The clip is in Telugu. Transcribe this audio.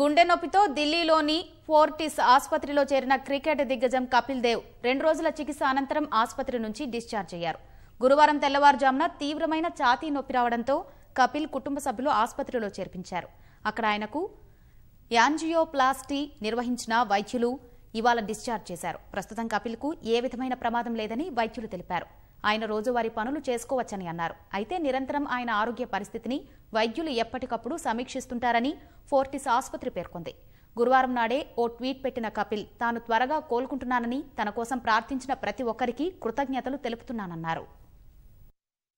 గుండె నొప్పితో ఢిల్లీలోని ఫోర్టిస్ ఆసుపత్రిలో చేరిన క్రికెట్ దిగ్గజం కపిల్ దేవ్ రెండు రోజుల చికిత్స అనంతరం ఆసుపత్రి నుంచి డిశ్చార్జ్ అయ్యారు గురువారం తెల్లవారుజామున తీవ్రమైన ఛాతీ నొప్పి రావడంతో కపిల్ కుటుంబ సభ్యులు ఆసుపత్రిలో చేర్పించారు అక్కడ ఆయనకు యాంజియోప్లాస్టీ నిర్వహించిన వైద్యులు ఇవాళ డిశ్చార్జ్ చేశారు ప్రస్తుతం కపిల్కు ఏ విధమైన ప్రమాదం లేదని వైద్యులు తెలిపారు ఆయన రోజువారీ పనులు చేసుకోవచ్చని అన్నారు అయితే నిరంతరం ఆయన ఆరోగ్య పరిస్థితిని వైద్యులు ఎప్పటికప్పుడు సమీక్షిస్తుంటారని ఫోర్టిస్ ఆసుపత్రి పేర్కొంది గురువారం నాడే ఓ ట్వీట్ పెట్టిన కపిల్ తాను త్వరగా కోలుకుంటున్నానని తన కోసం ప్రార్థించిన ప్రతి ఒక్కరికి కృతజ్ఞతలు తెలుపుతున్నానన్నారు